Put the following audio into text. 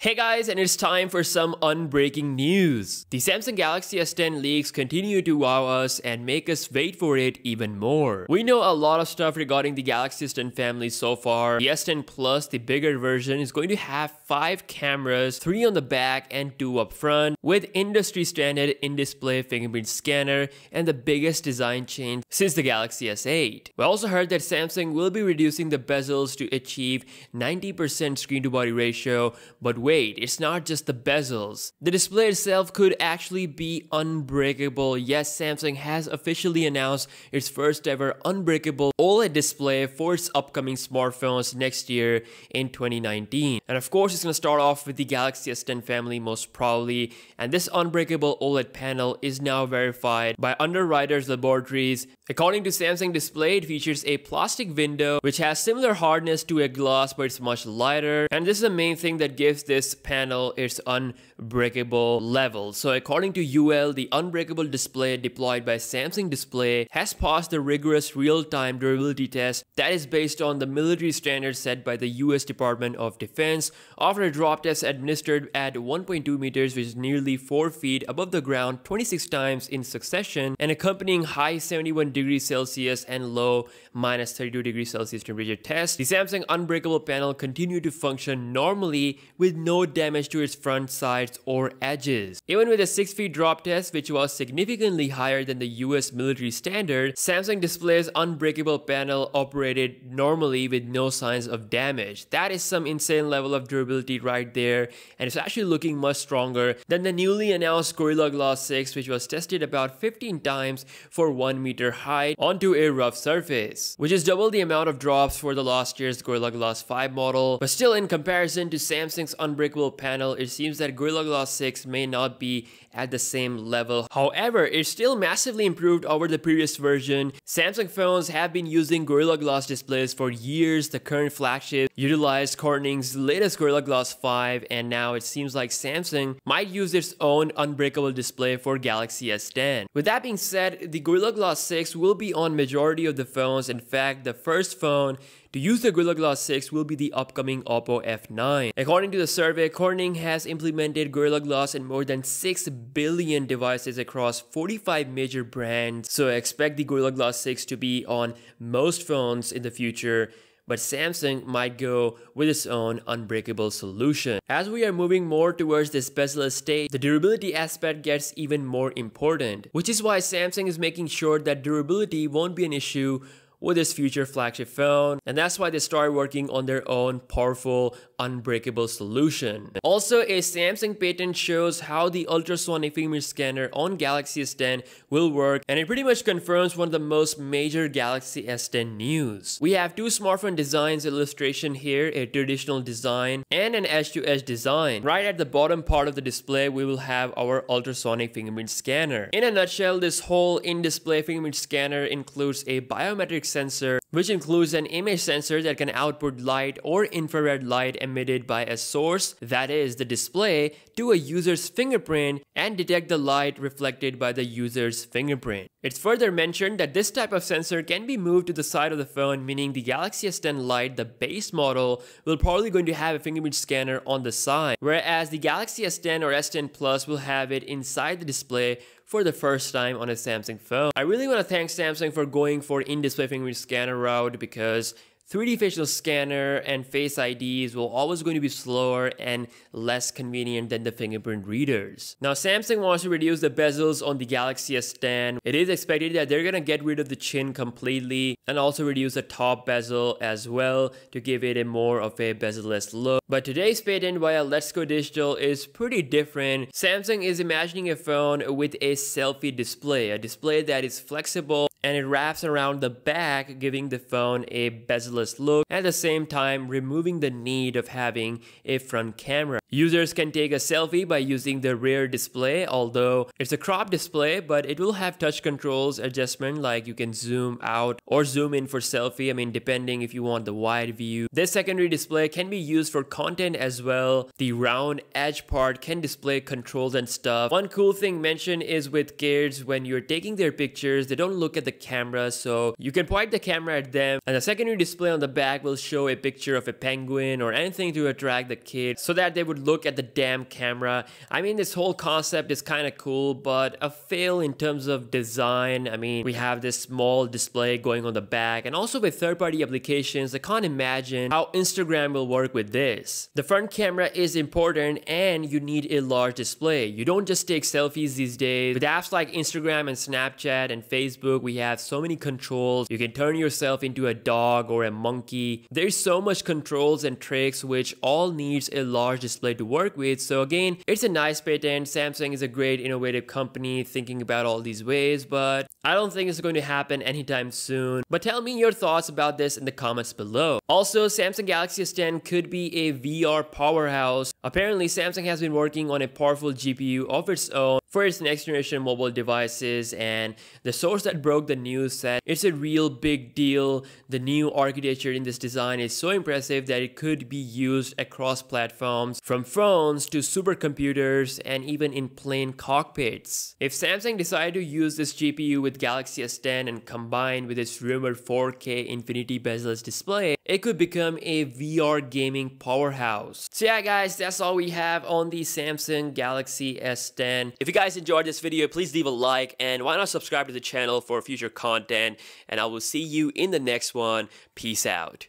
Hey guys, and it's time for some unbreaking news. The Samsung Galaxy S10 leaks continue to wow us and make us wait for it even more. We know a lot of stuff regarding the Galaxy S10 family so far. The S10 Plus, the bigger version, is going to have 5 cameras, 3 on the back and 2 up front, with industry standard in-display fingerprint scanner and the biggest design change since the Galaxy S8. We also heard that Samsung will be reducing the bezels to achieve 90% screen-to-body ratio, but weight, it's not just the bezels. The display itself could actually be unbreakable. Yes, Samsung has officially announced its first ever unbreakable OLED display for its upcoming smartphones next year in 2019. And of course, it's going to start off with the Galaxy S10 family most probably. And this unbreakable OLED panel is now verified by Underwriters Laboratories. According to Samsung Display, it features a plastic window which has similar hardness to a glass but it's much lighter. And this is the main thing that gives this panel its unbreakable level. So according to UL, the unbreakable display deployed by Samsung Display has passed the rigorous real-time durability test that is based on the military standards set by the US Department of Defense after a drop test administered at 1.2 meters, which is nearly 4 feet above the ground 26 times in succession and accompanying high 71 degrees Celsius and low minus 32 degrees Celsius temperature test. The Samsung unbreakable panel continued to function normally with no damage to its front, sides or edges. Even with a 6 feet drop test, which was significantly higher than the US military standard, Samsung displays unbreakable control panel operated normally with no signs of damage. That is some insane level of durability right there and it's actually looking much stronger than the newly announced Gorilla Glass 6 which was tested about 15 times for 1 meter height onto a rough surface, which is double the amount of drops for the last year's Gorilla Glass 5 model, but still in comparison to Samsung's unbreakable panel, it seems that Gorilla Glass 6 may not be at the same level. However, it's still massively improved over the previous version. Samsung phones have been using Gorilla Glass displays for years. The current flagship utilized Corning's latest Gorilla Glass 5 and now it seems like Samsung might use its own unbreakable display for Galaxy S10. With that being said, the Gorilla Glass 6 will be on majority of the phones. In fact, the first phone to use the Gorilla Glass 6 will be the upcoming Oppo F9. According to the survey, Corning has implemented Gorilla Glass in more than 6 billion devices across 45 major brands. So expect the Gorilla Glass 6 to be on most phones in the future but Samsung might go with its own unbreakable solution. As we are moving more towards the specialist state, the durability aspect gets even more important, which is why Samsung is making sure that durability won't be an issue with its future flagship phone and that's why they start working on their own powerful unbreakable solution. Also, a Samsung patent shows how the ultrasonic fingerprint scanner on Galaxy S10 will work and it pretty much confirms one of the most major Galaxy S10 news. We have two smartphone designs illustration here, a traditional design and an edge-to-edge design. Right at the bottom part of the display, we will have our ultrasonic fingerprint scanner. In a nutshell, this whole in-display fingerprint scanner includes a biometric sensor which includes an image sensor that can output light or infrared light emitted by a source, that is the display, to a user's fingerprint and detect the light reflected by the user's fingerprint. It's further mentioned that this type of sensor can be moved to the side of the phone, meaning the Galaxy S10 Lite, the base model, will probably going to have a fingerprint scanner on the side, whereas the Galaxy S10 or S10 Plus will have it inside the display for the first time on a Samsung phone. I really want to thank Samsung for going for in-display fingerprint scanner route because 3D facial scanner and face IDs will always going to be slower and less convenient than the fingerprint readers. Now Samsung wants to reduce the bezels on the Galaxy S10. It is expected that they're gonna get rid of the chin completely and also reduce the top bezel as well to give it a more of a bezel-less look. But today's patent via Let's Go Digital is pretty different. Samsung is imagining a phone with a selfie display, a display that is flexible and it wraps around the back giving the phone a bezel-less look at the same time removing the need of having a front camera. Users can take a selfie by using the rear display although it's a crop display but it will have touch controls adjustment like you can zoom out or zoom in for selfie I mean depending if you want the wide view. This secondary display can be used for content as well. The round edge part can display controls and stuff. One cool thing mentioned is with kids when you're taking their pictures they don't look at the camera. So you can point the camera at them and the secondary display on the back will show a picture of a penguin or anything to attract the kid so that they would look at the damn camera. I mean, this whole concept is kind of cool, but a fail in terms of design. I mean, we have this small display going on the back and also with third-party applications, I can't imagine how Instagram will work with this. The front camera is important and you need a large display. You don't just take selfies these days. With apps like Instagram and Snapchat and Facebook, we you have so many controls. You can turn yourself into a dog or a monkey. There's so much controls and tricks which all needs a large display to work with. So again, it's a nice patent. Samsung is a great innovative company thinking about all these ways, but I don't think it's going to happen anytime soon. But tell me your thoughts about this in the comments below. Also, Samsung Galaxy S10 could be a VR powerhouse. Apparently, Samsung has been working on a powerful GPU of its own for its next generation mobile devices and the source that broke the news said it's a real big deal the new architecture in this design is so impressive that it could be used across platforms from phones to supercomputers and even in plane cockpits if samsung decided to use this gpu with galaxy s10 and combined with its rumored 4k infinity bezel display it could become a vr gaming powerhouse so yeah guys that's all we have on the samsung galaxy s10 if you guys enjoyed this video, please leave a like and why not subscribe to the channel for future content. And I will see you in the next one. Peace out.